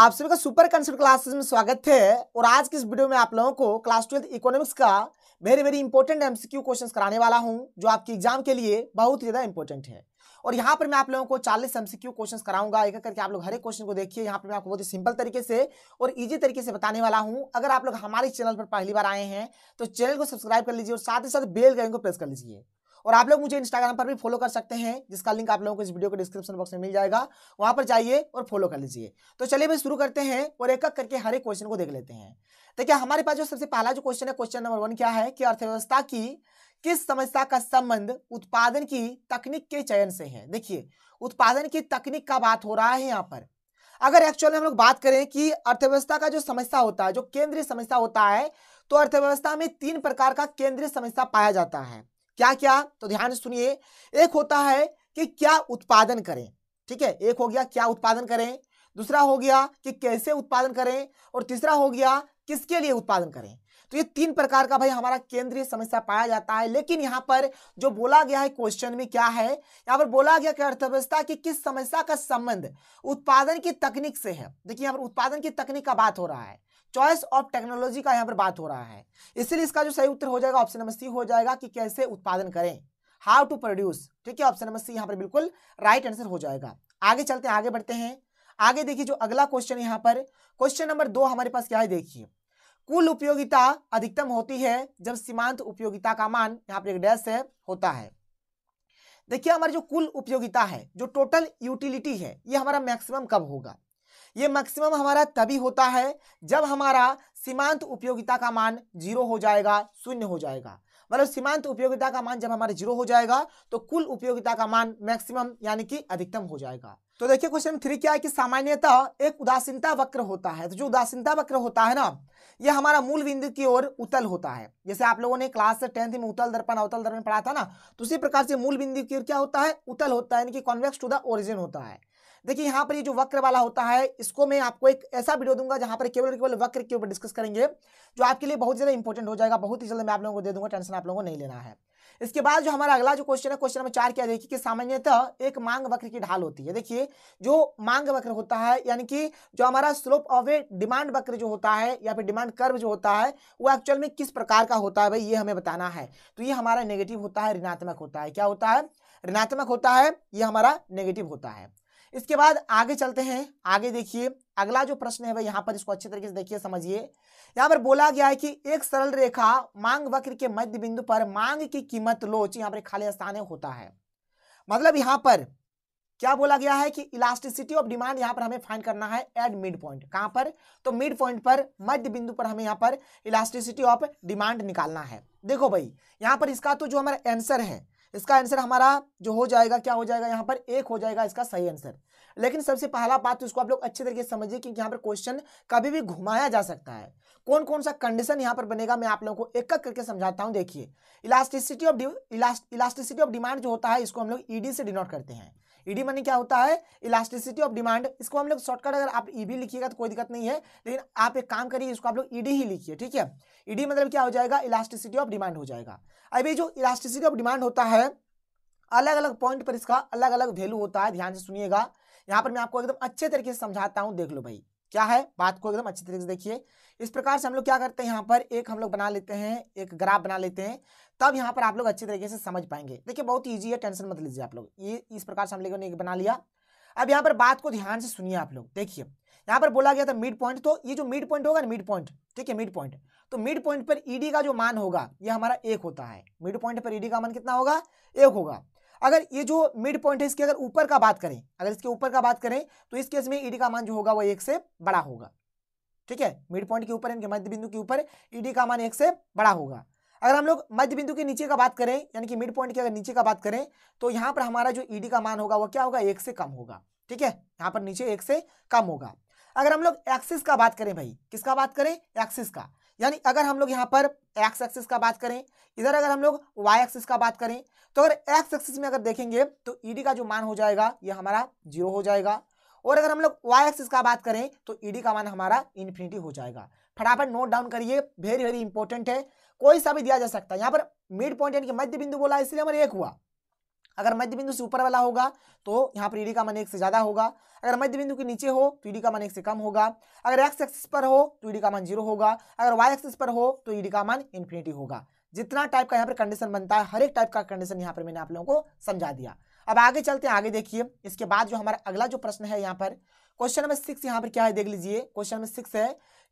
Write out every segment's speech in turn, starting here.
आप सभी का सुपर कंसर्ट क्लासेस में स्वागत है और आज की इस वीडियो में आप लोगों को क्लास ट्वेल्थ इकोनॉमिक्स का very very important MCQ questions कराने वाला हूं जो आपके एग्जाम के लिए बहुत ज्यादा इंपॉर्टेंट है और यहाँ पर मैं आप लोगों को चालीस एमसीक्यू क्वेश्चंस कराऊंगा एक करके आप लोग हर एक क्वेश्चन को देखिए यहाँ पर मैं आपको बहुत ही सिंपल तरीके से और इजी तरीके से बताने वाला हूँ अगर आप लोग हमारे चैनल पर पहली बार आए हैं तो चैनल को सब्सक्राइब कर लीजिए और साथ ही साथ बेल गाइन को प्रेस कर लीजिए और आप लोग मुझे इंस्टाग्राम पर भी फॉलो कर सकते हैं जिसका लिंक आप लोगों को इस वीडियो के डिस्क्रिप्शन बॉक्स में मिल जाएगा वहां पर जाइए और फॉलो कर लीजिए तो चलिए भाई शुरू करते हैं और एक एक करके हर एक क्वेश्चन को देख लेते हैं देखिए तो हमारे पास जो सबसे पहला जो क्वेश्चन है क्वेश्चन नंबर वन क्या है कि अर्थव्यवस्था की किस समस्या का संबंध उत्पादन की तकनीक के चयन से है देखिए उत्पादन की तकनीक का बात हो रहा है यहाँ पर अगर एक्चुअल हम लोग बात करें कि अर्थव्यवस्था का जो समस्या होता है जो केंद्रीय समस्या होता है तो अर्थव्यवस्था में तीन प्रकार का केंद्रीय समस्या पाया जाता है क्या क्या तो ध्यान से सुनिए एक होता है कि क्या उत्पादन करें ठीक है एक हो गया क्या उत्पादन करें दूसरा हो गया कि कैसे उत्पादन करें और तीसरा हो गया किसके लिए उत्पादन करें तो ये तीन प्रकार का भाई हमारा केंद्रीय समस्या पाया जाता है लेकिन यहाँ पर जो बोला गया है क्वेश्चन में क्या है यहाँ पर बोला गया कि अर्थव्यवस्था की किस समस्या का संबंध उत्पादन की तकनीक से है देखिए यहाँ पर उत्पादन की तकनीक का बात हो रहा है चॉइस ऑफ टेक्नोलॉजी का यहाँ पर बात हो रहा है इसलिए इसका जो सही उत्तर हो जाएगा ऑप्शन नंबर सी हो जाएगा कि कैसे उत्पादन करें हाउ टू प्रोड्यूस ठीक है ऑप्शन नंबर सी यहाँ पर बिल्कुल राइट आंसर हो जाएगा आगे चलते हैं आगे बढ़ते हैं आगे देखिए जो अगला क्वेश्चन यहाँ पर क्वेश्चन नंबर दो हमारे पास क्या है देखिए कुल उपयोगिता अधिकतम होती है जब सीमांत उपयोगिता का मान यहाँ पर एक डैश है होता है देखिए हमारी जो कुल उपयोगिता है जो टोटल यूटिलिटी है ये हमारा मैक्सिमम कब होगा ये मैक्सिमम हमारा तभी होता है जब हमारा सीमांत उपयोगिता का मान जीरो हो जाएगा शून्य हो जाएगा मतलब सीमांत उपयोगिता का मान जब हमारा जीरो हो जाएगा तो कुल उपयोगिता का मान मैक्सिमम यानी कि अधिकतम हो जाएगा तो देखिए क्वेश्चन थ्री क्या है कि सामान्यतः एक उदासीनता वक्र होता है तो जो उदासीनता वक्र होता है ना ये हमारा मूल बिंदु की ओर उतल होता है जैसे आप लोगों ने क्लास टेंथ में उतल दर्पण अवतल दर्पण पढ़ा था ना तो उसी प्रकार से मूल बिंदु की ओर क्या होता है उतल होता है यानी कि कॉन्वेक्स टू द ओरिजिन होता है देखिए यहाँ पर ये जो वक्र वाला होता है इसको मैं आपको एक ऐसा वीडियो दूंगा जहां पर केवल केवल वक्र के ऊपर डिस्कस करेंगे जो आपके लिए बहुत ज़्यादा इंपॉर्टेंट हो जाएगा बहुत ही जल्द मैं आप लोगों को दे दूंगा टेंशन आप लोगों को नहीं लेना है इसके बाद जो हमारा अगला जो क्वेश्चन है क्वेश्चन नंबर चार क्या देखिए कि सामान्यतः एक मांग वक्र की ढाल होती है देखिए जो मांग वक्र होता है यानी कि जो हमारा स्लोप ऑफ ए डिमांड वक्र जो होता है या फिर डिमांड कर्व जो होता है वो एक्चुअल में किस प्रकार का होता है भाई ये हमें बताना है तो ये हमारा नेगेटिव होता है ऋणात्मक होता है क्या होता है ऋणात्मक होता है ये हमारा नेगेटिव होता है इसके बाद आगे चलते हैं आगे देखिए अगला जो प्रश्न है यहाँ पर इसको अच्छे तरीके से देखिए समझिए यहाँ पर बोला गया है कि एक सरल रेखा मांग वक्र के मध्य बिंदु पर मांग की कीमत लोच यहाँ पर खाली स्थान होता है मतलब यहाँ पर क्या बोला गया है कि इलास्टिसिटी ऑफ डिमांड यहाँ पर हमें फाइंड करना है एट मिड पॉइंट कहां पर तो मिड पॉइंट पर मध्य बिंदु पर हमें यहाँ पर इलास्टिसिटी ऑफ डिमांड निकालना है देखो भाई यहाँ पर इसका तो जो हमारा आंसर है इसका आंसर हमारा जो हो जाएगा क्या हो जाएगा यहाँ पर एक हो जाएगा इसका सही आंसर लेकिन सबसे पहला बात तो इसको आप लोग अच्छे तरीके से समझिए क्योंकि यहाँ पर क्वेश्चन कभी भी घुमाया जा सकता है कौन कौन सा कंडीशन यहाँ पर बनेगा मैं आप लोगों को एक एक करके समझाता हूँ देखिए elasticity of elasticity of demand जो होता है इसको हम लोग ईडी e से डिनोट करते हैं ईडी e मनी क्या होता है इलास्टिसिटी ऑफ डिमांड इसको हम लोग शॉर्टकट अगर आप ई e लिखिएगा तो कोई दिक्कत नहीं है लेकिन आप एक काम करिए इसको आप लोग ईडी e ही लिखिए ठीक है ईडी मतलब क्या हो जाएगा इलास्टिसिटी ऑफ डिमांड हो जाएगा अभी जो इलास्टिसिटी ऑफ डिमांड होता है अलग अलग पॉइंट पर इसका अलग अलग वैल्यू होता है ध्यान से सुनिएगा यहाँ पर मैं आपको एकदम अच्छे तरीके से समझाता हूँ देख लो भाई क्या है बात को एकदम अच्छे तरीके से देखिए इस प्रकार से हम लोग क्या करते हैं यहाँ पर एक हम लोग बना लेते हैं एक ग्राफ बना लेते हैं तब यहाँ पर आप लोग अच्छी तरीके से समझ पाएंगे देखिए बहुत ईजी है टेंशन मत लीजिए आप लोग ये इस प्रकार से हम लोगों ने बना लिया अब यहाँ पर बात को ध्यान से सुनिए आप लोग देखिए यहाँ पर बोला गया था मिड पॉइंट तो ये जो मिड पॉइंट होगा ना मिड पॉइंट ठीक है मिड पॉइंट तो मिड पॉइंट पर ईडी का जो मान होगा ये हमारा एक होता है मिड पॉइंट पर ईडी का मान कितना होगा एक होगा अगर ये जो मिड पॉइंट है इसके अगर ऊपर का बात करें अगर इसके ऊपर का बात करें तो इस केस में ईडी का मान जो होगा वो एक से बड़ा होगा ठीक है मिड पॉइंट के ऊपर इनके मध्य बिंदु के ऊपर ईडी का मान एक से बड़ा होगा अगर हम लोग मध्य बिंदु के नीचे का बात करें यानी कि मिड पॉइंट के अगर नीचे का बात करें तो यहाँ पर हमारा जो ईडी का मान होगा वो क्या होगा एक से कम होगा ठीक है यहाँ पर नीचे एक से कम होगा अगर हम लोग एक्सिस का बात करें भाई किसका बात करें एक्सिस का यानी अगर हम लोग यहाँ पर एक्स एक्सिस का बात करें इधर अगर हम लोग वाई एक्सिस का बात करें तो अगर एक्स एक्सिस में अगर देखेंगे तो ईडी का जो मान हो जाएगा ये हमारा जीरो हो जाएगा और अगर हम लोग वाई एक्सिस का बात करें तो ईडी का मान हमारा इन्फिनिटी हो जाएगा फटाफट नोट डाउन करिए वेरी वेरी इंपॉर्टेंट है कोई सा भी दिया जा सकता है यहाँ पर मिड पॉइंट यानी कि मध्य बिंदु बोला इसलिए हमारे एक हुआ अगर मध्य बिंदु से ऊपर वाला होगा तो यहाँ पर ईडी का मन एक से ज्यादा होगा अगर मध्य बिंदु के नीचे हो तो ईडी का मन एक से कम होगा अगर एक्स एक्सिस पर हो तो ईडी का मन जीरो होगा अगर वाई एक्सिस पर हो तो ईडी का मन इन्फिनिटी होगा जितना टाइप का यहाँ पर कंडीशन बनता है हर एक टाइप का कंडीशन यहाँ पर मैंने आप लोगों को समझा दिया अब आगे चलते हैं आगे देखिए इसके बाद जो हमारा अगला जो प्रश्न है यहाँ पर क्वेश्चन नंबर सिक्स यहाँ पर क्या है देख लीजिए क्वेश्चन नंबर सिक्स है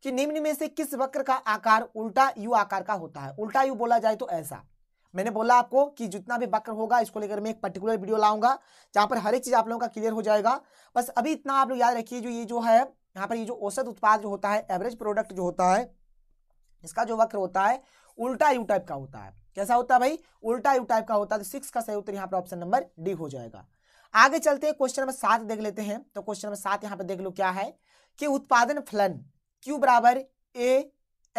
कि निम्न में से किस वक्र का आकार उल्टा यू आकार का होता है उल्टा यू बोला जाए तो ऐसा मैंने बोला आपको कि जितना भी वक्र होगा इसको लेकर मैं एक पर्टिकुलर वीडियो लाऊंगा जहां पर हर एक चीज़ आप लोगों का क्लियर हो जाएगा बस अभी इतना आप लोग याद रखिए जो ये जो है यहाँ पर ये जो औसत उत्पाद जो होता है एवरेज प्रोडक्ट जो होता है इसका जो वक्र होता है उल्टा यू टाइप का होता है कैसा होता है भाई उल्टा यू टाइप का होता है तो सिक्स का सही उत्तर यहाँ पर ऑप्शन नंबर डी हो जाएगा आगे चलते हैं क्वेश्चन नंबर सात देख लेते हैं तो क्वेश्चन नंबर सात यहाँ पे देख लो क्या है कि उत्पादन फलन क्यू बराबर ए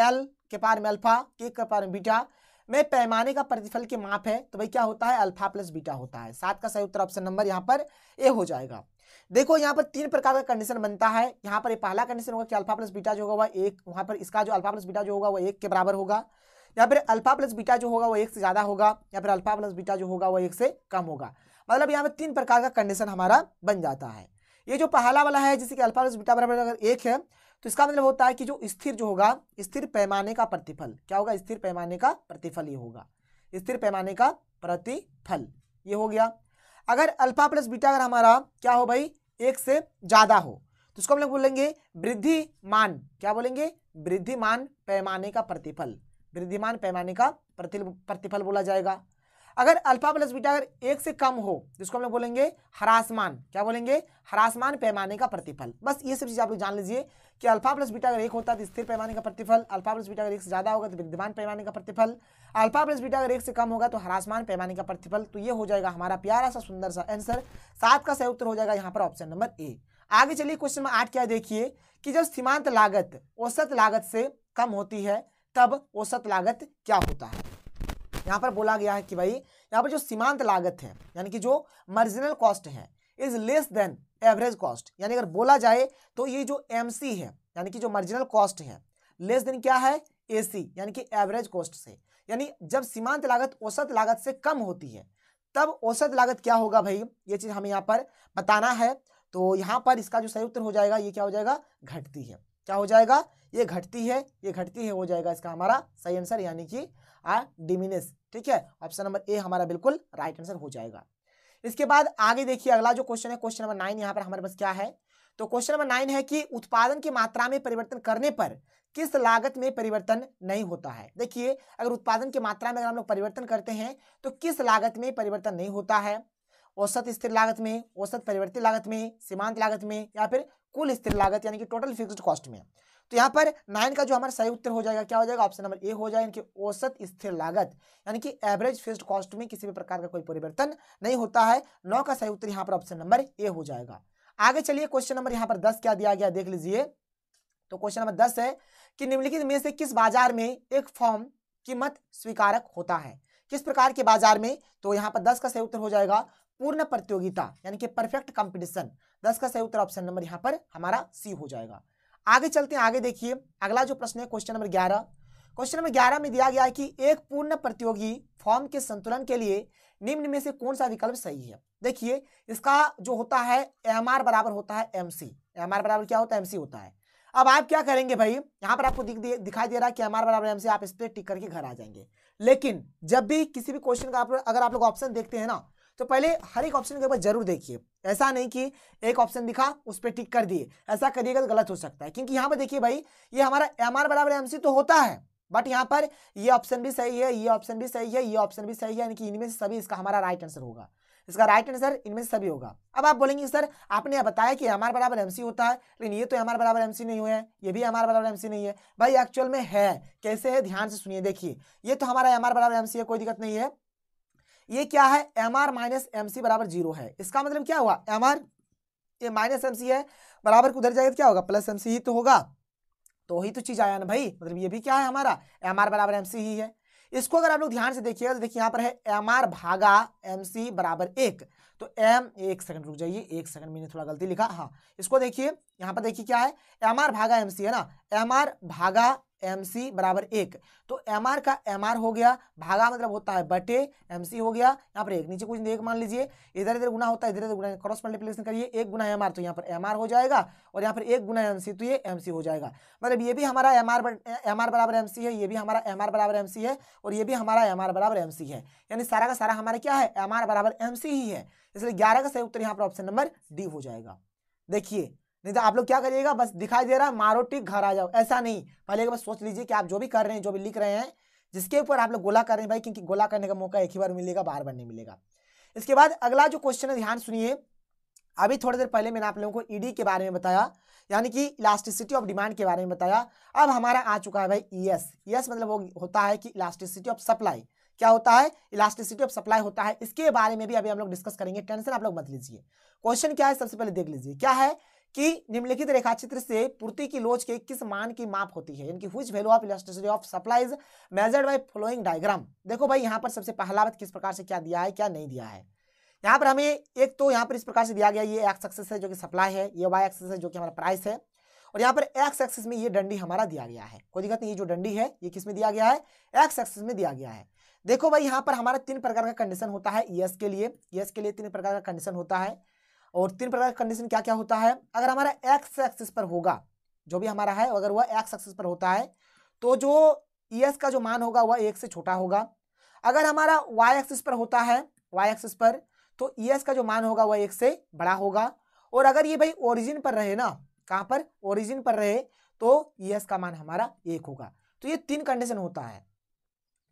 एल के पार में अल्फा के पार में बीटा में पैमाने का प्रतिफल के माप है तो भाई क्या होता है अल्फा प्लस बीटा होता है सात का सही उत्तर ऑप्शन नंबर यहाँ पर ए हो जाएगा देखो यहाँ पर तीन प्रकार का कंडीशन बनता है यहाँ पर ये पहला कंडीशन होगा कि अल्फा प्लस बीटा जो होगा वह एक वहां पर इसका जो अल्फा प्लस बीटा जो होगा वह एक के बराबर होगा या फिर अल्फा प्लस बीटा जो होगा वह एक से ज़्यादा होगा या फिर अल्फा प्लस बीटा जो होगा वह एक से कम होगा मतलब यहाँ पे तीन प्रकार का कंडीशन हमारा बन जाता है ये जो पहला वाला है जैसे कि अल्फा बीटा बराबर अगर एक है तो इसका मतलब होता है कि जो स्थिर जो होगा स्थिर पैमाने का प्रतिफल क्या होगा स्थिर पैमाने का प्रतिफल ये होगा स्थिर पैमाने का प्रतिफल ये हो गया अगर अल्फा प्लस बीटा अगर हमारा क्या हो भाई एक से ज़्यादा हो तो इसको हम लोग बोलेंगे वृद्धिमान क्या बोलेंगे वृद्धिमान पैमाने का प्रतिफल वृद्धिमान पैमाने का प्रतिफल बोला जाएगा अगर अल्फा प्लस बीटा अगर एक से कम हो जिसको हम लोग बोलेंगे हरासमान क्या बोलेंगे हरासमान पैमाने का प्रतिफल बस ये सब चीज़ आप लोग जान लीजिए कि अल्फा प्लस बीटा अगर एक होता है तो स्थिर पैमाने का प्रतिफल अल्फा प्लस बीटा अगर एक से ज़्यादा होगा तो विद्यमान पैमाने का प्रतिफल अल्फा प्लस बीटा अगर एक से कम होगा तो हरासमान पैमाने का प्रतिफल तो ये हो जाएगा हमारा प्यारा सा सुंदर सा आंसर सात का सही उत्तर हो जाएगा यहाँ पर ऑप्शन नंबर ए आगे चलिए क्वेश्चन नंबर आठ क्या देखिए कि जब सीमांत लागत औसत लागत से कम होती है तब औसत लागत क्या होता है यहाँ पर बोला गया है कि भाई यहाँ पर जो सीमांत लागत है यानी कि जो मार्जिनल कॉस्ट है is less than average cost यानी अगर बोला जाए तो ये जो एम है यानी कि जो मार्जिनल कॉस्ट है लेस देन क्या है ए यानी कि एवरेज कॉस्ट से यानी जब सीमांत लागत औसत लागत से कम होती है तब औसत लागत क्या होगा भाई ये चीज़ हमें यहाँ पर बताना है तो यहाँ पर इसका जो सही उत्तर हो जाएगा ये क्या हो जाएगा घटती है क्या हो जाएगा ये घटती है ये घटती है हो जाएगा इसका हमारा सही आंसर यानी कि आर डिमिनिश ठीक है ऑप्शन नंबर ए हमारा बिल्कुल राइट आंसर हो जाएगा इसके बाद आगे देखिए अगला जो क्वेश्चन है क्वेश्चन नंबर नाइन यहाँ पर हमारे पास क्या है तो क्वेश्चन नंबर नाइन है कि उत्पादन की मात्रा में परिवर्तन करने पर किस लागत में परिवर्तन नहीं होता है देखिए अगर उत्पादन की मात्रा में अगर हम लोग परिवर्तन करते हैं तो किस लागत में परिवर्तन नहीं होता है औसत स्थिर लागत में औसत परिवर्तित लागत में सीमांत लागत में या फिर कुल स्थिर लागत यानी कि टोटल फिक्स्ड कॉस्ट में तो यहाँ पर नाइन का जो हमारा सही उत्तर हो जाएगा क्या हो जाएगा ऑप्शन नंबर ए हो जाएगा इनकी औसत स्थिर लागत यानी कि एवरेज फिक्स्ड कॉस्ट में किसी भी प्रकार का कोई परिवर्तन नहीं होता है नौ का सही उत्तर यहाँ पर ऑप्शन नंबर ए हो जाएगा आगे चलिए क्वेश्चन नंबर यहाँ पर दस क्या दिया गया देख लीजिए तो क्वेश्चन नंबर दस है कि निम्नलिखित में से किस बाजार में एक फॉर्म कीमत स्वीकारक होता है किस प्रकार के बाजार में तो यहाँ पर दस का सही उत्तर हो जाएगा पूर्ण प्रतियोगिता यानी कि परफेक्ट कंपटीशन दस का सही उत्तर ऑप्शन नंबर यहाँ पर हमारा सी हो जाएगा आगे चलते हैं आगे देखिए अगला जो प्रश्न है क्वेश्चन नंबर ग्यारह क्वेश्चन नंबर ग्यारह में दिया गया है कि एक पूर्ण प्रतियोगी फॉर्म के संतुलन के लिए निम्न में से कौन सा विकल्प सही है देखिए इसका जो होता है एम बराबर होता है एम सी बराबर क्या होता है एमसी होता है अब आप क्या करेंगे भाई यहाँ पर आपको दिख दिखाई दे रहा है कि एम बराबर एमसी आप इस पर टिक करके घर आ जाएंगे लेकिन जब भी किसी भी क्वेश्चन का आप अगर आप लोग ऑप्शन देखते हैं ना तो पहले हर एक ऑप्शन के ऊपर जरूर देखिए ऐसा नहीं कि एक ऑप्शन दिखा उस पर टिक कर दिए ऐसा करिएगा तो गलत हो सकता है क्योंकि यहाँ पर देखिए भाई ये हमारा एम आर बराबर एम सी तो होता है बट यहाँ पर ये ऑप्शन भी सही है ये ऑप्शन भी सही है ये ऑप्शन भी सही है यानी कि इनमें से सभी इसका हमारा राइट आंसर होगा इसका राइट आंसर इनमें से सभी होगा अब आप बोलेंगे सर आपने बताया कि हमारे बराबर एमसी होता है लेकिन ये तो हमारे बराबर एमसी नहीं हुए हैं ये भी हमारे बराबर एमसी नहीं है भाई एक्चुअल में है कैसे है ध्यान से सुनिए देखिए ये तो हमारा हमारे बराबर एमसी है कोई दिक्कत नहीं है ये क्या है M R minus M C बराबर जीरो है इसका मतलब क्या हुआ एम आर ये माइनस एम सी है बराबर उधर जाएगा तो क्या होगा प्लस एम सी ही तो होगा तो ही तो चीज़ आया ना भाई मतलब ये भी क्या है हमारा एम आर बराबर एम सी ही है इसको अगर आप लोग ध्यान से देखिएगा तो देखिए यहाँ पर है एम आर भागा एम सी बराबर एक तो एम एक सेकंड रुक जाइए एक सेकंड मैंने थोड़ा गलती लिखा हाँ इसको देखिए यहाँ पर देखिए क्या है एम आर भागा एम सी है ना एम आर भागा एम सी बराबर एक तो एम आर का एम आर हो गया भागा मतलब होता है बटे एम सी हो गया यहाँ पर एक नीचे कुछ एक मान लीजिए इधर इधर गुना होता है इधर इधर गुना क्रॉस मल्टीप्लिकेशन करिए एक गुना एम आर तो यहाँ पर एम आर हो जाएगा और यहाँ पर एक गुना एम सी तो ये एम सी हो जाएगा मतलब ये भी हमारा एम आर एम आर बराबर एम सी है ये भी हमारा एम आर बराबर एम सी है और ये भी हमारा एम आर बराबर एम सी है यानी सारा का सारा हमारा क्या है एम आर बराबर एम सी ही है इसलिए ग्यारह का सही उत्तर यहाँ पर ऑप्शन नंबर डी हो जाएगा देखिए नहीं तो आप लोग क्या करिएगा बस दिखाई दे रहा है मारो टिक घर आ जाओ ऐसा नहीं पहले बस सोच लीजिए कि आप जो भी कर रहे हैं जो भी लिख रहे हैं जिसके ऊपर आप लोग गोला कर रहे हैं भाई क्योंकि गोला करने का मौका एक ही बार मिलेगा बार बार नहीं मिलेगा इसके बाद अगला जो क्वेश्चन है ध्यान सुनिए अभी थोड़ी देर पहले मैंने आप लोगों को ईडी e के बारे में बताया यानी कि इलास्टिसिटी ऑफ डिमांड के बारे में बताया अब हमारा आ चुका है भाई ईएस e ईएस e मतलब वो होता है कि इलास्टिसिटी ऑफ सप्लाई क्या होता है इलास्टिसिटी ऑफ सप्लाई होता है इसके बारे में भी अभी हम लोग डिस्कस करेंगे टेंशन आप लोग मत लीजिए क्वेश्चन क्या है सबसे पहले देख लीजिए क्या है कि निम्नलिखित रेखाचित्र से पूर्ति की लोच के किस मान की माप होती है यानी कि whose value of elasticity of supplies measured by following diagram देखो भाई यहाँ पर सबसे पहला बात किस प्रकार से क्या दिया है क्या नहीं दिया है यहाँ पर हमें एक तो यहाँ पर इस प्रकार से दिया गया ये एक्स एक्सेस है जो कि सप्लाई है ये वाई एक्सेस है जो कि हमारा प्राइस है और यहाँ पर एक्स एक्सेस में ये डंडी हमारा दिया गया है कोई दिक्कत नहीं ये जो डंडी है ये किस में दिया गया है एक्स एक्सेस में दिया गया है देखो भाई यहाँ पर हमारा तीन प्रकार का कंडीशन होता है यस के लिए यस के लिए तीन प्रकार का कंडीशन होता है और तीन प्रकार का कंडीशन क्या क्या होता है अगर हमारा एक्स एक्सिस पर होगा जो भी हमारा है अगर वह एक्स एक्सिस पर होता है तो जो ई एस का जो मान होगा वह एक से छोटा होगा अगर हमारा वाई एक्सिस पर होता है वाई एक्सिस पर तो ई एस का जो मान होगा वह एक से बड़ा होगा और अगर ये भाई ओरिजिन पर रहे ना कहाँ पर ओरिजिन पर रहे तो ई एस का मान हमारा एक होगा तो ये तीन कंडीशन होता है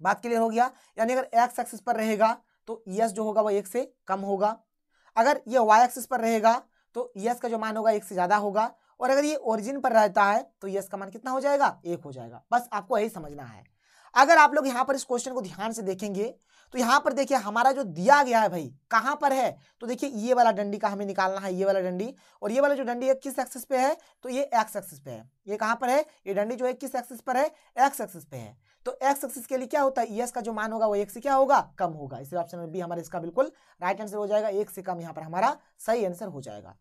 बात क्लियर हो गया यानी अगर एक्स एक्सिस पर रहेगा तो ई एस जो होगा वह एक से कम होगा अगर ये वाई एक्सिस पर रहेगा तो यस का जो मान होगा एक से ज़्यादा होगा और अगर ये ओरिजिन पर रहता है तो यस का मान कितना हो जाएगा एक हो जाएगा बस आपको यही समझना है अगर आप लोग यहाँ पर इस क्वेश्चन को ध्यान से देखेंगे तो यहाँ पर देखिए हमारा जो दिया गया है भाई कहाँ पर है तो देखिए ये वाला डंडी का हमें निकालना है ये वाला डंडी और ये वाला जो डंडी है किस एक्सिस पे है तो ये एक्स एक्सिस पे है ये कहाँ पर है ये डंडी जो है किस एक्सिस पर है एक्स एक्सिस पे है तो एक्स एक्सिस के लिए क्या होता है ईएस e का जो मान होगा वो एक से क्या होगा कम होगा इसलिए ऑप्शन बी हमारे इसका बिल्कुल राइट आंसर हो जाएगा एक से कम यहाँ पर हमारा सही आंसर हो जाएगा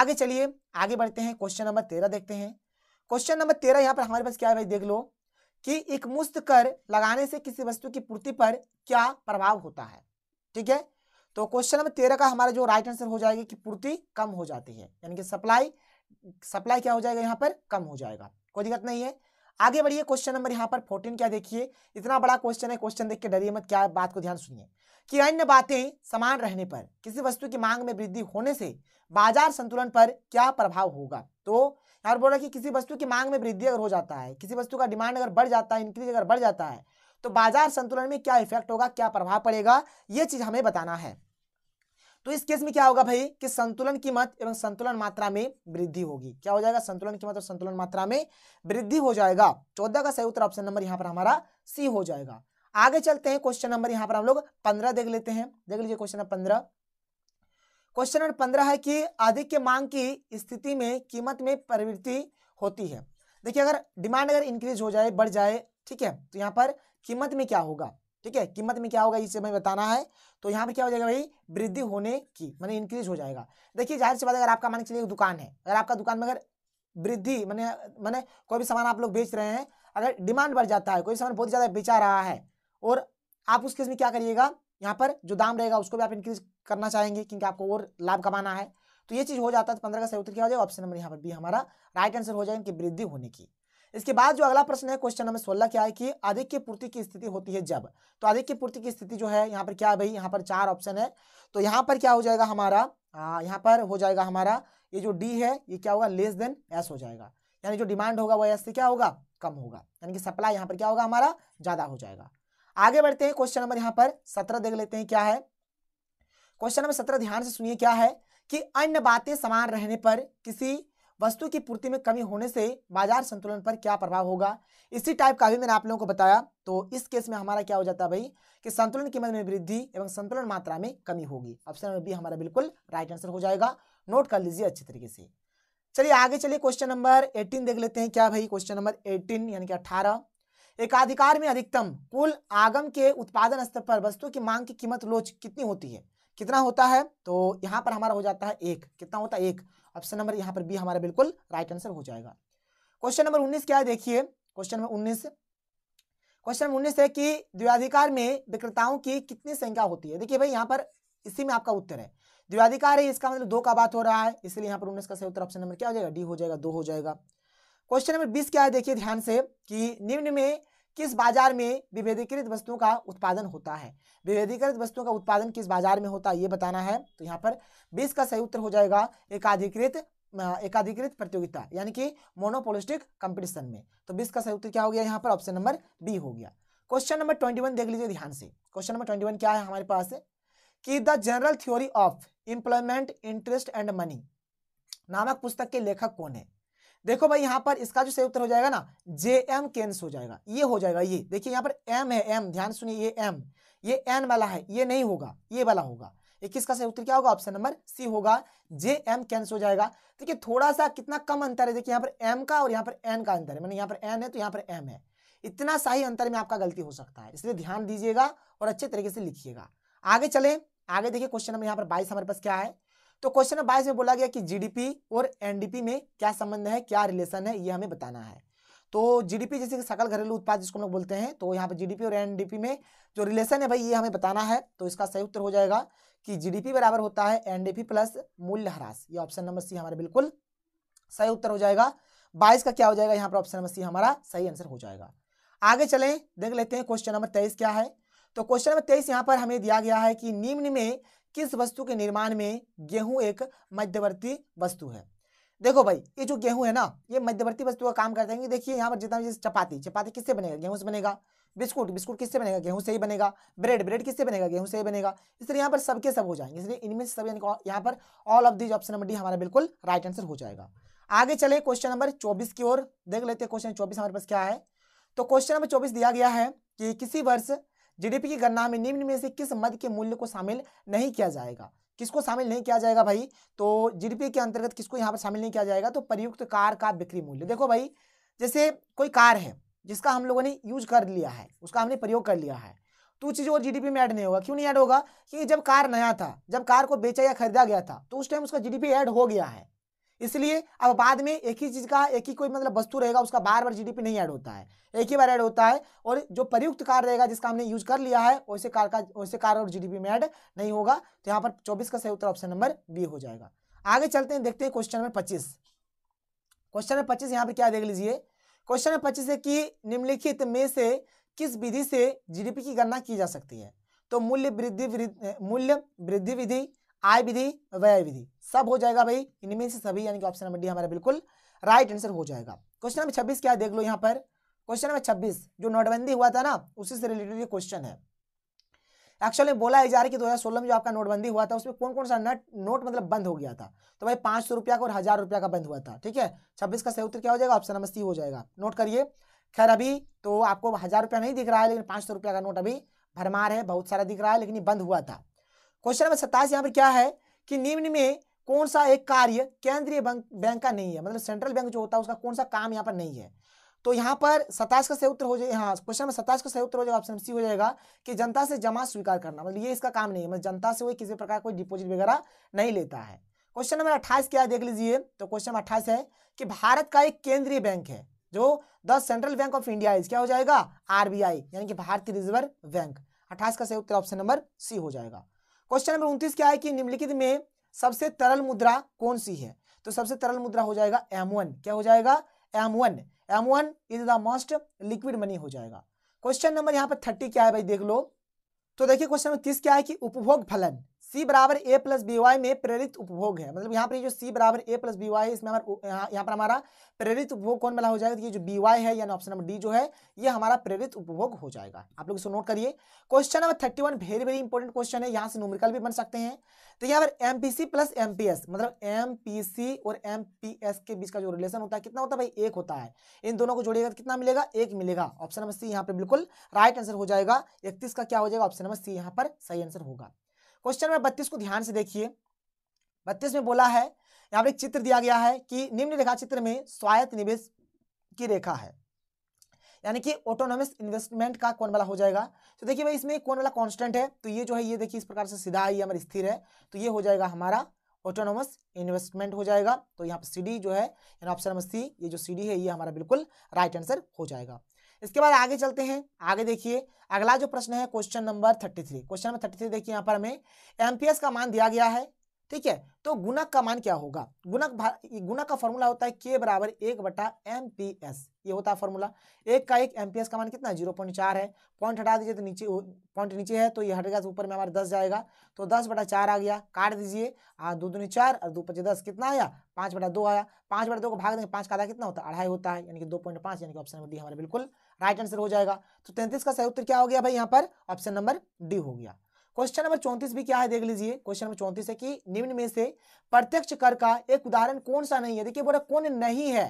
आगे चलिए आगे बढ़ते हैं क्वेश्चन नंबर तेरह देखते हैं क्वेश्चन नंबर तेरह यहाँ पर हमारे पास क्या है भाई देख लो कि एक मुस्त कर लगाने से किसी वस्तु की पूर्ति पर क्या प्रभाव होता है ठीक है तो क्वेश्चन नंबर तेरह का हमारा जो राइट आंसर हो जाएगा कि पूर्ति कम हो जाती है यानी कि सप्लाई सप्लाई क्या हो जाएगा यहाँ पर कम हो जाएगा कोई दिक्कत नहीं है आगे बढ़िए क्वेश्चन नंबर यहाँ पर फोर्टीन क्या देखिए इतना बड़ा क्वेश्चन है क्वेश्चन देख के डरिए मत क्या बात को ध्यान सुनिए कि अन्य बातें समान रहने पर किसी वस्तु की मांग में वृद्धि होने से बाजार संतुलन पर क्या प्रभाव होगा तो यार बोल रहा कि किसी वस्तु की मांग में वृद्धि अगर हो जाता है किसी वस्तु का डिमांड अगर बढ़ जाता है इंक्रीज अगर बढ़ जाता है तो बाजार संतुलन में क्या इफेक्ट होगा क्या प्रभाव पड़ेगा ये चीज हमें बताना है तो इस केस में क्या होगा भाई कि संतुलन कीमत एवं संतुलन मात्रा में वृद्धि होगी क्या हो जाएगा संतुलन कीमत और संतुलन मात्रा में वृद्धि हो जाएगा चौदह का सही उत्तर ऑप्शन नंबर यहाँ पर हमारा सी हो जाएगा आगे चलते हैं क्वेश्चन नंबर यहाँ पर हम लोग पंद्रह देख लेते हैं देख लीजिए क्वेश्चन नंबर पंद्रह क्वेश्चन नंबर पंद्रह है कि अधिक के मांग की स्थिति में कीमत में प्रवृत्ति होती है देखिए अगर डिमांड अगर इंक्रीज हो जाए बढ़ जाए ठीक है तो यहाँ पर कीमत में क्या होगा ठीक है कीमत में क्या होगा इसे हमें बताना है तो यहाँ पे क्या हो जाएगा भाई वृद्धि होने की मैंने इंक्रीज हो जाएगा देखिए जाहिर सी बात अगर आपका मान के चलिए एक दुकान है अगर आपका दुकान में अगर वृद्धि मैंने मैंने कोई भी सामान आप लोग बेच रहे हैं अगर डिमांड बढ़ जाता है कोई सामान बहुत ज़्यादा बेचा रहा है और आप उस केस में क्या करिएगा यहाँ पर जो दाम रहेगा उसको भी आप इंक्रीज करना चाहेंगे क्योंकि आपको और लाभ कमाना है तो ये चीज़ हो जाता है तो पंद्रह का सही उत्तर क्या हो जाएगा ऑप्शन नंबर यहाँ पर भी हमारा राइट आंसर हो जाएगा कि वृद्धि होने की इसके बाद जो अगला प्रश्न है क्वेश्चन नंबर सोलह क्या है कि अधिक की पूर्ति की स्थिति होती है जब तो अधिक की पूर्ति की स्थिति जो है यहाँ पर क्या है भाई यहाँ पर चार ऑप्शन है तो यहाँ पर क्या हो जाएगा हमारा यहाँ पर हो जाएगा हमारा ये जो डी है ये क्या होगा लेस देन एस हो जाएगा यानी जो डिमांड होगा वह एस से क्या होगा कम होगा यानी कि सप्लाई यहाँ पर क्या होगा हमारा ज़्यादा हो जाएगा आगे बढ़ते हैं क्वेश्चन नंबर यहाँ पर सत्रह देख लेते हैं क्या है क्वेश्चन नंबर सत्रह ध्यान से सुनिए क्या है कि अन्य बातें समान रहने पर किसी वस्तु की पूर्ति में कमी होने से बाजार संतुलन पर क्या प्रभाव होगा इसी टाइप का भी मैंने आप लोगों को बताया तो इस केस में हमारा क्या हो जाता है भाई कि संतुलन कीमत में वृद्धि एवं संतुलन मात्रा में कमी होगी ऑप्शन नंबर बी हमारा बिल्कुल राइट आंसर हो जाएगा नोट कर लीजिए अच्छी तरीके से चलिए आगे चलिए क्वेश्चन नंबर एटीन देख लेते हैं क्या भाई क्वेश्चन नंबर एटीन यानी कि अठारह एकाधिकार में अधिकतम कुल आगम के उत्पादन स्तर पर वस्तु की मांग की कीमत लोच कितनी होती है कितना होता है तो यहाँ पर हमारा हो जाता है एक कितना होता है एक ऑप्शन नंबर यहाँ पर बी हमारा बिल्कुल राइट आंसर हो जाएगा क्वेश्चन नंबर उन्नीस क्या है देखिए क्वेश्चन नंबर उन्नीस क्वेश्चन नंबर उन्नीस है कि द्व्याधिकार में विक्रेताओं की कितनी संख्या होती है देखिए भाई यहाँ पर इसी में आपका उत्तर है द्व्याधिकार है इसका मतलब दो का बात हो रहा है इसलिए यहाँ पर उन्नीस का सही उत्तर ऑप्शन नंबर क्या हो जाएगा डी हो जाएगा दो हो जाएगा क्वेश्चन नंबर बीस क्या है देखिए ध्यान से कि निम्न में किस बाजार में विभेदीकृत वस्तुओं का उत्पादन होता है विभेदीकृत वस्तुओं का उत्पादन किस बाजार में होता है ये बताना है तो यहाँ पर बीस का सही उत्तर हो जाएगा एकाधिकृत एकाधिकृत प्रतियोगिता यानी कि मोनोपोलिस्टिक कंपटीशन में तो बीस का सही उत्तर क्या हो गया यहाँ पर ऑप्शन नंबर बी हो गया क्वेश्चन नंबर ट्वेंटी देख लीजिए ध्यान से क्वेश्चन नंबर ट्वेंटी क्या है हमारे पास कि the general theory of employment interest and money नामक पुस्तक के लेखक कौन है देखो भाई यहाँ पर इसका जो सही उत्तर हो जाएगा ना जे एम केन्स हो जाएगा ये हो जाएगा ये देखिए यहाँ पर एम है एम ध्यान सुनिए ये एम ये एन वाला है ये नहीं होगा ये वाला होगा ये किसका सही उत्तर क्या होगा ऑप्शन नंबर सी होगा जे एम कैंस हो जाएगा देखिए थोड़ा सा कितना कम अंतर है देखिए यहाँ पर एम का और यहाँ पर एन का अंतर है मैंने यहाँ पर एन है तो यहाँ पर एम है इतना सा ही अंतर में आपका गलती हो सकता है इसलिए ध्यान दीजिएगा और अच्छे तरीके से लिखिएगा आगे चले आगे देखिए क्वेश्चन नंबर यहाँ पर बाईस हमारे पास क्या है तो क्वेश्चन नंबर बाईस में बोला गया कि जीडीपी और एनडीपी में क्या संबंध है क्या रिलेशन है ये हमें बताना है तो जीडीपी जैसे कि सकल घरेलू उत्पाद जिसको हम लोग बोलते हैं तो यहाँ पर जीडीपी और एनडीपी में जो रिलेशन है भाई ये हमें बताना है तो इसका सही उत्तर हो जाएगा कि जीडीपी बराबर होता है एनडीपी प्लस मूल्य ह्रास ये ऑप्शन नंबर सी हमारा बिल्कुल सही उत्तर हो जाएगा बाईस का क्या हो जाएगा यहाँ पर ऑप्शन नंबर सी हमारा सही आंसर हो जाएगा आगे चले देख लेते हैं क्वेश्चन नंबर तेईस क्या है तो क्वेश्चन नंबर तेईस यहाँ पर हमें दिया गया है कि निम्न में किस वस्तु के निर्माण में गेहूं एक मध्यवर्ती वस्तु है देखो भाई ये जो गेहूं है ना ये मध्यवर्ती वस्तु का काम करते हैं देखिए यहाँ पर जितना चपाती चपाती किससे बनेगा गेहूं से बनेगा बिस्कुट बिस्कुट किससे बनेगा गेहूं से ही बनेगा ब्रेड ब्रेड किससे बनेगा गेहूं से ही बनेगा इसलिए यहाँ पर सबके सब हो जाएंगे इसलिए इनमें सब यहाँ पर all of these option number D हमारा बिल्कुल राइट आंसर हो जाएगा आगे चले क्वेश्चन नंबर चौबीस की ओर देख लेते हैं क्वेश्चन चौबीस हमारे पास क्या है तो क्वेश्चन नंबर चौबीस दिया गया है कि किसी वर्ष जीडीपी की गणना में निम्न में से किस मद के मूल्य को शामिल नहीं किया जाएगा किसको शामिल नहीं किया जाएगा भाई तो जीडीपी के अंतर्गत किसको यहाँ पर शामिल नहीं किया जाएगा तो प्रयुक्त कार का बिक्री मूल्य देखो भाई जैसे कोई कार है जिसका हम लोगों ने यूज कर लिया है उसका हमने प्रयोग कर लिया है तो चीज़ और जीडीपी में ऐड नहीं होगा क्यों नहीं ऐड होगा क्योंकि जब कार नया था जब कार को बेचा या खरीदा गया था तो उस टाइम उसका जीडीपी ऐड हो गया है इसलिए अब बाद में एक ही चीज़ का एक ही कोई मतलब वस्तु रहेगा उसका बार बार जीडीपी नहीं ऐड होता है एक ही बार ऐड होता है और जो प्रयुक्त कार रहेगा जिसका हमने यूज कर लिया है वैसे कार का वैसे कार और जीडीपी में ऐड नहीं होगा तो यहाँ पर चौबीस का सही उत्तर ऑप्शन नंबर बी हो जाएगा आगे चलते हैं देखते हैं क्वेश्चन नंबर पच्चीस क्वेश्चन नंबर पच्चीस यहाँ पर क्या देख लीजिए क्वेश्चन नंबर पच्चीस है कि निम्नलिखित में से किस विधि से जीडीपी की गणना की जा सकती है तो मूल्य वृद्धि मूल्य वृद्धि विधि आय विधि व्यय विधि सब हो जाएगा भाई इनमें से सभी यानी कि ऑप्शन नंबर डी हमारा बिल्कुल राइट आंसर हो जाएगा क्वेश्चन नंबर छब्बीस क्या देख लो यहाँ पर क्वेश्चन नंबर छब्बीस जो नोटबंदी हुआ था ना उसी से रिलेटेड ये क्वेश्चन है एक्चुअली बोला है जा रहा है कि 2016 में जो आपका नोटबंदी हुआ था उसमें कौन कौन सा नट नोट मतलब बंद हो गया था तो भाई पांच सौ रुपया का और हज़ार रुपया का बंद हुआ था ठीक है छब्बीस का सही उत्तर क्या हो जाएगा ऑप्शन नंबर सी हो जाएगा नोट करिए खैर अभी तो आपको हज़ार रुपया नहीं दिख रहा है लेकिन पांच सौ रुपया का नोट अभी भरमार है बहुत सारा दिख रहा है लेकिन बंद हुआ था क्वेश्चन नंबर सत्ताईस यहाँ पर क्या है कि निम्न में कौन सा एक कार्य केंद्रीय बैंक का नहीं है मतलब सेंट्रल बैंक जो होता है उसका कौन सा काम यहाँ पर नहीं है तो यहाँ पर सताइस का सही उत्तर हो जाए हाँ क्वेश्चन में सताइस का सही उत्तर हो जाएगा ऑप्शन सी हो जाएगा कि जनता से जमा स्वीकार करना मतलब ये इसका काम नहीं है मतलब जनता से कोई किसी प्रकार कोई डिपॉजिट वगैरह नहीं लेता है क्वेश्चन नंबर अट्ठाईस क्या है देख लीजिए तो क्वेश्चन नंबर अट्ठाईस है कि भारत का एक केंद्रीय बैंक है जो the central bank of India क्या हो जाएगा आरबीआई यानी कि भारतीय रिजर्व बैंक अट्ठाईस का सही उत्तर ऑप्शन नंबर सी हो जाएगा क्वेश्चन नंबर उन्तीस क्या है कि निम्नलिखित में सबसे तरल मुद्रा कौन सी है तो सबसे तरल मुद्रा हो जाएगा एम क्या हो जाएगा M one M one is the most liquid money हो जाएगा क्वेश्चन नंबर यहाँ पर थर्टी क्या है भाई देख लो तो देखिए क्वेश्चन नंबर तीस क्या है कि उपभोग फलन सी बराबर ए प्लस बी वाई में प्रेरित उपभोग है मतलब यहाँ पर जो सी बराबर ए प्लस बी वाई इसमें हमारा यहाँ पर हमारा प्रेरित उपभोग कौन वाला हो जाएगा तो ये जो बी वाई है यानी ऑप्शन नंबर डी जो है ये हमारा प्रेरित उपभोग हो जाएगा आप लोग इसको नोट करिए question number thirty one very very important question है यहाँ से नोमिकल भी बन सकते हैं तो यहाँ पर M P C plus M P S मतलब एम पी सी और एम पी एस के बीच का जो रिलेशन होता है कितना होता है भाई एक होता है इन दोनों को जोड़िएगा तो कितना मिलेगा एक मिलेगा ऑप्शन नंबर सी यहाँ पर बिल्कुल राइट आंसर हो जाएगा इकतीस का क्या हो जाएगा ऑप्शन नंबर सी यहाँ पर सही आंसर होगा क्वेश्चन नंबर बत्तीस को ध्यान से देखिए बत्तीस में बोला है यहाँ पर एक चित्र दिया गया है कि निम्न रेखा चित्र में स्वायत्त निवेश की रेखा है यानी कि ऑटोनोमस इन्वेस्टमेंट का कौन वाला हो जाएगा तो देखिए भाई इसमें कौन वाला कांस्टेंट है तो ये जो है ये देखिए इस प्रकार से सीधा ही हमारा स्थिर है तो ये हो जाएगा हमारा ऑटोनोमस इन्वेस्टमेंट हो जाएगा तो यहाँ पर सी जो है ऑप्शन नंबर सी ये जो सी है ये हमारा बिल्कुल राइट आंसर हो जाएगा इसके बाद आगे चलते हैं आगे देखिए अगला जो प्रश्न है question number thirty three question number thirty three देखिए यहाँ पर हमें एमपीएस का मान दिया गया है ठीक है तो गुणक का मान क्या होगा गुणक गुणक का फॉर्मूला होता है के बराबर एक बटा एम पी एस ये होता है फॉर्मूला एक का एक एम पी एस का मान कितना जीरो पॉइंट चार है पॉइंट हटा दीजिए तो नीचे पॉइंट नीचे है तो ये हटेगा तो ऊपर में हमारा दस जाएगा तो दस बटा चार आ गया काट दीजिए हाँ दो दूनी चार और दो पचे दस कितना आया पाँच बटा दो आया पाँच बटा दो को भाग देंगे पाँच का आधा कितना होता है अढ़ाई होता है यानी कि दो पॉइंट पाँच यानी कि ऑप्शन डी हमारा बिल्कुल राइट आंसर हो जाएगा तो तैंतीस का सही उत्तर क्या हो गया भाई यहाँ पर ऑप्शन नंबर डी हो गया क्वेश्चन नंबर चौंतीस भी क्या है देख लीजिए क्वेश्चन नंबर चौंतीस है कि निम्न में से प्रत्यक्ष कर का एक उदाहरण कौन सा नहीं है देखिए बोला कौन नहीं है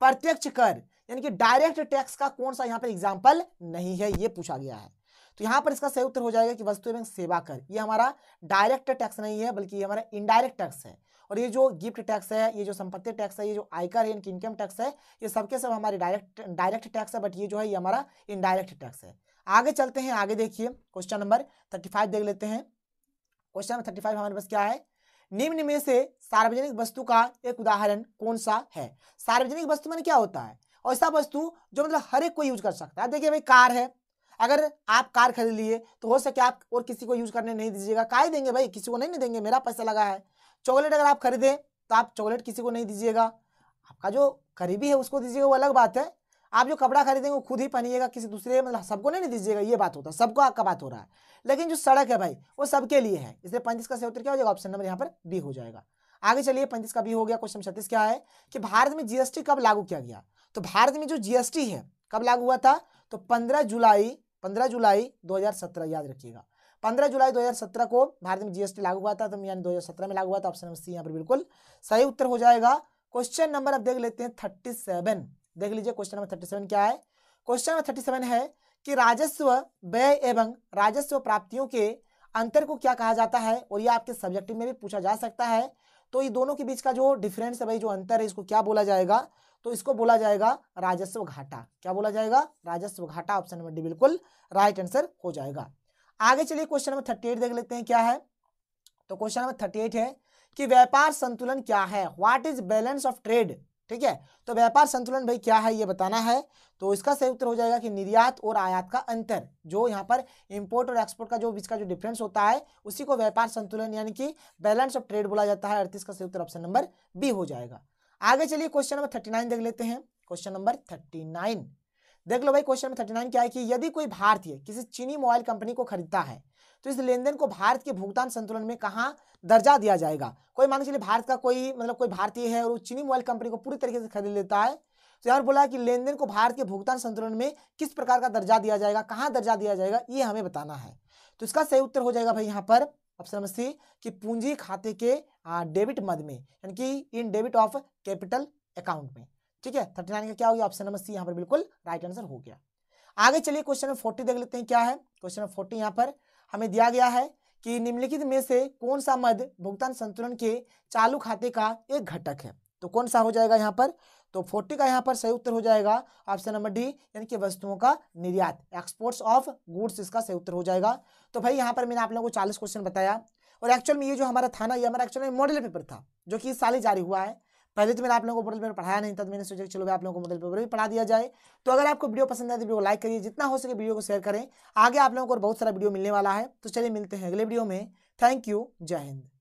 प्रत्यक्ष कर यानी कि डायरेक्ट टैक्स का कौन सा यहाँ पर एग्जाम्पल नहीं है ये पूछा गया है तो यहाँ पर इसका सही उत्तर हो जाएगा कि वस्तु एवं सेवा कर ये हमारा डायरेक्ट टैक्स नहीं है बल्कि ये हमारा इनडायरेक्ट टैक्स है और ये जो गिफ्ट टैक्स है ये जो संपत्ति टैक्स है ये जो आयकर है इनकी इनकम टैक्स है ये सबके सब हमारे डायरेक्ट डायरेक्ट टैक्स है बट ये जो है ये हमारा इनडायरेक्ट टैक्स है आगे चलते हैं आगे देखिए क्वेश्चन नंबर थर्टी फाइव देख लेते हैं क्वेश्चन नंबर थर्टी फाइव हमारे पास क्या है निम्न में से सार्वजनिक वस्तु का एक उदाहरण कौन सा है सार्वजनिक वस्तु मैंने क्या होता है ऐसा वस्तु जो मतलब हर एक को यूज कर सकता है देखिए भाई कार है अगर आप कार खरीद लिए तो हो सके आप और किसी को यूज करने नहीं दीजिएगा काय देंगे भाई किसी को नहीं, नहीं देंगे मेरा पैसा लगा है चॉकलेट अगर आप खरीदें तो आप चॉकलेट किसी को नहीं दीजिएगा आपका जो करीबी है उसको दीजिएगा वो अलग बात है आप जो कपड़ा खरीदेंगे वो खुद ही पहनिएगा किसी दूसरे मतलब सबको नहीं दीजिएगा ये बात होता है सबको आपका बात हो रहा है लेकिन जो सड़क है भाई वो सबके लिए है इसलिए पैंतीस का सही क्या हो जाएगा ऑप्शन नंबर यहाँ पर बी हो जाएगा आगे चलिए पैंतीस का बी हो गया क्वेश्चन छत्तीस क्या है कि भारत में जीएसटी कब लागू किया गया तो भारत में जो जीएसटी है कब लागू हुआ था तो पंद्रह जुलाई पंद्रह जुलाई दो याद रखिएगा पंद्रह जुलाई 2017 को भारत में जीएसटी लागू हुआ था तो यानी 2017 में लागू हुआ था ऑप्शन नंबर सी यहाँ पर बिल्कुल सही उत्तर हो जाएगा क्वेश्चन नंबर अब देख लेते हैं थर्टी सेवन देख लीजिए क्वेश्चन नंबर थर्टी सेवन क्या है क्वेश्चन नंबर थर्टी सेवन है कि राजस्व व्यय एवं राजस्व प्राप्तियों के अंतर को क्या कहा जाता है और ये आपके सब्जेक्टिव में भी पूछा जा सकता है तो ये दोनों के बीच का जो डिफरेंस है भाई जो अंतर है इसको क्या बोला जाएगा तो इसको बोला जाएगा राजस्व घाटा क्या बोला जाएगा राजस्व घाटा ऑप्शन नंबर डी बिल्कुल राइट आंसर हो जाएगा आगे चलिए क्वेश्चन नंबर थर्टी एट देख लेते हैं क्या है तो क्वेश्चन नंबर थर्टी एट है कि व्यापार संतुलन क्या है what is balance of trade ठीक है तो व्यापार संतुलन भाई क्या है ये बताना है तो इसका सही उत्तर हो जाएगा कि निर्यात और आयात का अंतर जो यहाँ पर इंपोर्ट और एक्सपोर्ट का जो बीच का जो डिफरेंस होता है उसी को व्यापार संतुलन यानी कि बैलेंस ऑफ ट्रेड बोला जाता है अड़तीस का सही उत्तर ऑप्शन नंबर बी हो जाएगा आगे चलिए क्वेश्चन नंबर थर्टी नाइन देख लेते हैं क्वेश्चन नंबर थर्टी नाइन देख लो भाई क्वेश्चन में थर्टी नाइन क्या है कि यदि कोई भारतीय किसी चीनी मोबाइल कंपनी को खरीदता है तो इस लेनदेन को भारत के भुगतान संतुलन में कहाँ दर्जा दिया जाएगा कोई मान के चलिए भारत का कोई मतलब कोई भारतीय है और वो चीनी मोबाइल कंपनी को पूरी तरीके से खरीद लेता है तो यहाँ बोला कि लेनदेन को भारत के भुगतान संतुलन में किस प्रकार का दर्जा दिया जाएगा कहाँ दर्जा दिया जाएगा ये हमें बताना है तो इसका सही उत्तर हो जाएगा भाई यहाँ पर ऑप्शन नंबर सी कि पूंजी खाते के डेबिट मद में यानी कि in debit of capital account में ठीक है थर्टी नाइन का क्या हो गया ऑप्शन नंबर सी यहाँ पर बिल्कुल राइट आंसर हो गया आगे चलिए क्वेश्चन नंबर फोर्टी देख लेते हैं क्या है क्वेश्चन नंबर फोर्टी यहाँ पर हमें दिया गया है कि निम्नलिखित में से कौन सा मद भुगतान संतुलन के चालू खाते का एक घटक है तो कौन सा हो जाएगा यहाँ पर तो फोर्टी का यहाँ पर सही उत्तर हो जाएगा ऑप्शन नंबर डी यानी कि वस्तुओं का निर्यात एक्सपोर्ट्स ऑफ गुड्स इसका सही उत्तर हो जाएगा तो भाई यहाँ पर मैंने आप लोगों को चालीस क्वेश्चन बताया और एक्चुअल में ये जो हमारा था ना ये हमारा एक्चुअल मॉडल पेपर था जो कि इस साल ही जारी हुआ है पहले तो मैंने आप लोगों को मॉडल पेपर पढ़ाया नहीं था तो मैंने सोचा चलो आप लोगों को मॉडल पेपर भी पढ़ा दिया जाए तो अगर आपको वीडियो पसंद आए तो वीडियो को लाइक करिए जितना हो सके वीडियो को शेयर करें आगे आप लोगों को बहुत सारा वीडियो मिलने वाला है तो चलिए मिलते हैं अगले वीडियो में थैंक यू जय हिंद